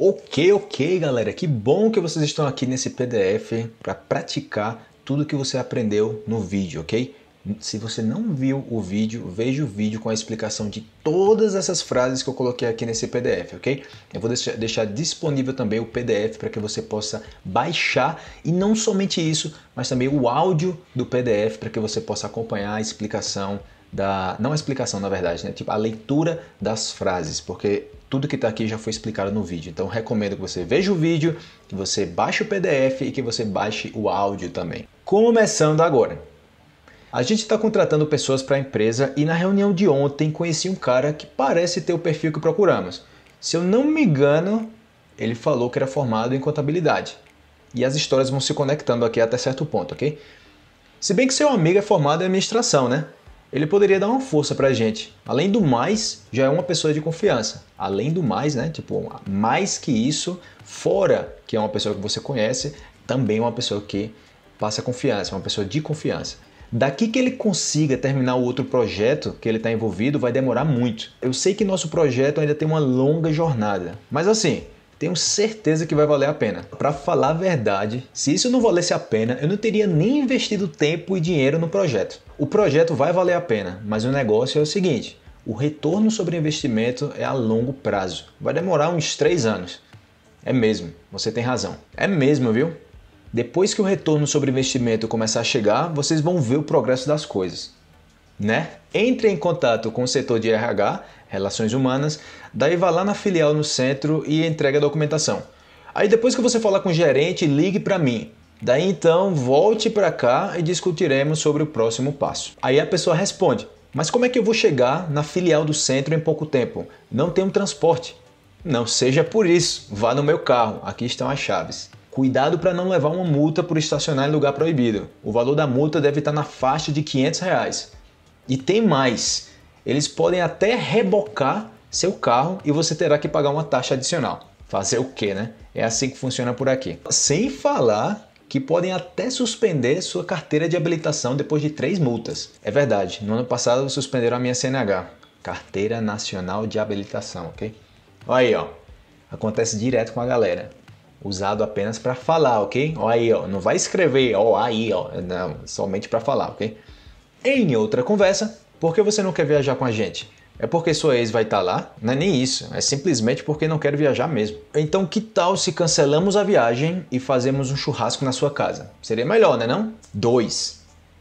Ok, ok, galera. Que bom que vocês estão aqui nesse PDF para praticar tudo que você aprendeu no vídeo, ok? Se você não viu o vídeo, veja o vídeo com a explicação de todas essas frases que eu coloquei aqui nesse PDF, ok? Eu vou deixar, deixar disponível também o PDF para que você possa baixar e não somente isso, mas também o áudio do PDF para que você possa acompanhar a explicação da. Não a explicação, na verdade, né? Tipo, a leitura das frases, porque tudo que está aqui já foi explicado no vídeo, então recomendo que você veja o vídeo, que você baixe o PDF e que você baixe o áudio também. Começando agora. A gente está contratando pessoas para a empresa e na reunião de ontem conheci um cara que parece ter o perfil que procuramos. Se eu não me engano, ele falou que era formado em contabilidade. E as histórias vão se conectando aqui até certo ponto, ok? Se bem que seu amigo é formado em administração, né? ele poderia dar uma força pra gente. Além do mais, já é uma pessoa de confiança. Além do mais, né? Tipo, mais que isso, fora que é uma pessoa que você conhece, também é uma pessoa que passa confiança, é uma pessoa de confiança. Daqui que ele consiga terminar o outro projeto que ele está envolvido, vai demorar muito. Eu sei que nosso projeto ainda tem uma longa jornada, mas assim, tenho certeza que vai valer a pena. Para falar a verdade, se isso não valesse a pena, eu não teria nem investido tempo e dinheiro no projeto. O projeto vai valer a pena, mas o negócio é o seguinte: o retorno sobre investimento é a longo prazo. Vai demorar uns três anos. É mesmo, você tem razão. É mesmo, viu? Depois que o retorno sobre investimento começar a chegar, vocês vão ver o progresso das coisas. Né? Entre em contato com o setor de RH, Relações Humanas, daí vá lá na filial no centro e entregue a documentação. Aí depois que você falar com o gerente, ligue para mim. Daí então, volte para cá e discutiremos sobre o próximo passo. Aí a pessoa responde: Mas como é que eu vou chegar na filial do centro em pouco tempo? Não tenho transporte. Não seja por isso, vá no meu carro, aqui estão as chaves. Cuidado para não levar uma multa por estacionar em lugar proibido. O valor da multa deve estar na faixa de 500 reais. E tem mais: eles podem até rebocar seu carro e você terá que pagar uma taxa adicional. Fazer o que, né? É assim que funciona por aqui. Sem falar que podem até suspender sua carteira de habilitação depois de três multas. É verdade, no ano passado suspenderam a minha CNH, Carteira Nacional de Habilitação, ok? Olha aí, ó. Acontece direto com a galera. Usado apenas para falar, ok? Olha aí, ó. Não vai escrever, ó, aí, ó. Não, somente para falar, ok? Em outra conversa, por que você não quer viajar com a gente? É porque sua ex vai estar tá lá? Não é nem isso, é simplesmente porque não quero viajar mesmo. Então que tal se cancelamos a viagem e fazemos um churrasco na sua casa? Seria melhor, né não? 2.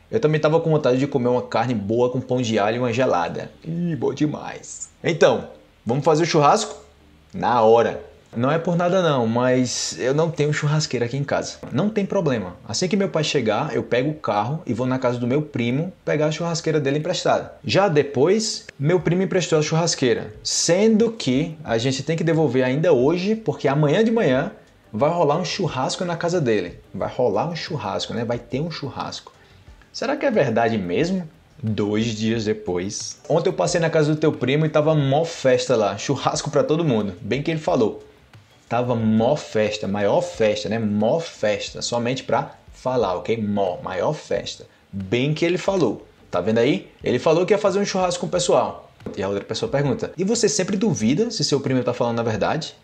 Eu também estava com vontade de comer uma carne boa com pão de alho e uma gelada. Ih, boa demais. Então, vamos fazer o churrasco? Na hora. Não é por nada não, mas eu não tenho churrasqueira aqui em casa. Não tem problema. Assim que meu pai chegar, eu pego o carro e vou na casa do meu primo pegar a churrasqueira dele emprestada. Já depois, meu primo emprestou a churrasqueira, sendo que a gente tem que devolver ainda hoje, porque amanhã de manhã vai rolar um churrasco na casa dele. Vai rolar um churrasco, né? Vai ter um churrasco. Será que é verdade mesmo? Dois dias depois. Ontem eu passei na casa do teu primo e tava mó festa lá, churrasco para todo mundo. Bem que ele falou. Tava mó festa, maior festa, né? Mó festa, somente para falar, ok? Mó, maior festa. Bem que ele falou. Tá vendo aí? Ele falou que ia fazer um churrasco com o pessoal. E a outra pessoa pergunta: E você sempre duvida se seu primo tá falando a verdade?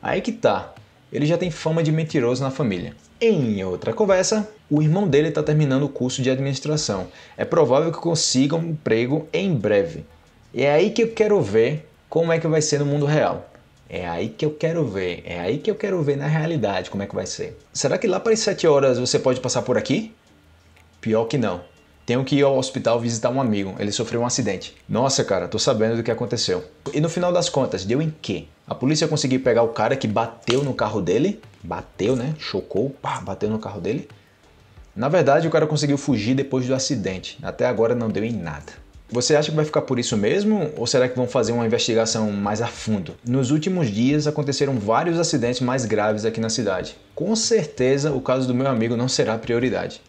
Aí que tá. Ele já tem fama de mentiroso na família. Em outra conversa, o irmão dele está terminando o curso de administração. É provável que consiga um emprego em breve. E é aí que eu quero ver como é que vai ser no mundo real. É aí que eu quero ver, é aí que eu quero ver na realidade como é que vai ser. Será que lá para as 7 horas você pode passar por aqui? Pior que não. Tenho que ir ao hospital visitar um amigo, ele sofreu um acidente. Nossa, cara, tô sabendo do que aconteceu. E no final das contas, deu em quê? A polícia conseguiu pegar o cara que bateu no carro dele, bateu, né? Chocou, pá, bateu no carro dele. Na verdade, o cara conseguiu fugir depois do acidente. Até agora não deu em nada. Você acha que vai ficar por isso mesmo ou será que vão fazer uma investigação mais a fundo? Nos últimos dias aconteceram vários acidentes mais graves aqui na cidade. Com certeza o caso do meu amigo não será prioridade.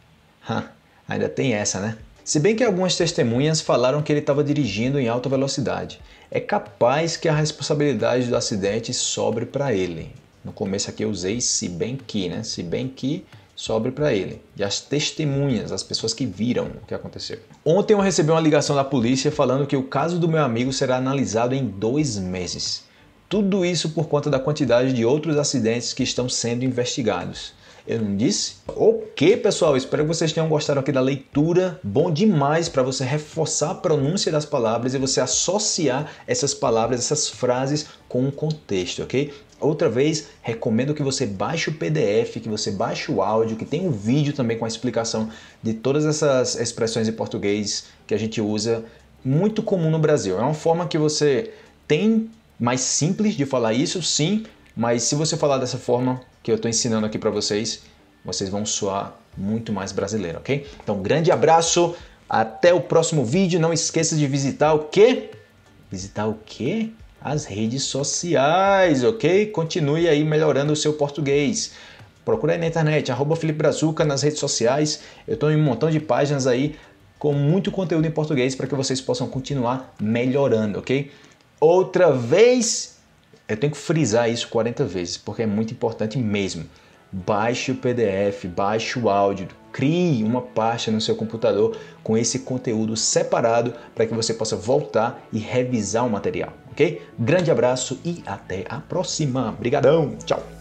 Ha, ainda tem essa, né? Se bem que algumas testemunhas falaram que ele estava dirigindo em alta velocidade, é capaz que a responsabilidade do acidente sobre para ele. No começo aqui eu usei se bem que, né? Se bem que sobre para ele. E as testemunhas, as pessoas que viram o que aconteceu. Ontem eu recebi uma ligação da polícia falando que o caso do meu amigo será analisado em dois meses. Tudo isso por conta da quantidade de outros acidentes que estão sendo investigados. Eu não disse? Ok, pessoal, espero que vocês tenham gostado aqui da leitura. Bom demais para você reforçar a pronúncia das palavras e você associar essas palavras, essas frases com o contexto, ok? Outra vez, recomendo que você baixe o PDF, que você baixe o áudio, que tem um vídeo também com a explicação de todas essas expressões em português que a gente usa, muito comum no Brasil. É uma forma que você tem mais simples de falar isso, sim, mas se você falar dessa forma que eu estou ensinando aqui para vocês, vocês vão soar muito mais brasileiro, ok? Então, grande abraço, até o próximo vídeo. Não esqueça de visitar o quê? Visitar o quê? as redes sociais, ok? Continue aí melhorando o seu português. Procura aí na internet, arroba Felipe Brazuca nas redes sociais. Eu estou em um montão de páginas aí com muito conteúdo em português para que vocês possam continuar melhorando, ok? Outra vez, eu tenho que frisar isso 40 vezes, porque é muito importante mesmo. Baixe o PDF, baixe o áudio, crie uma pasta no seu computador com esse conteúdo separado para que você possa voltar e revisar o material ok? Grande abraço e até a próxima. Obrigadão, tchau!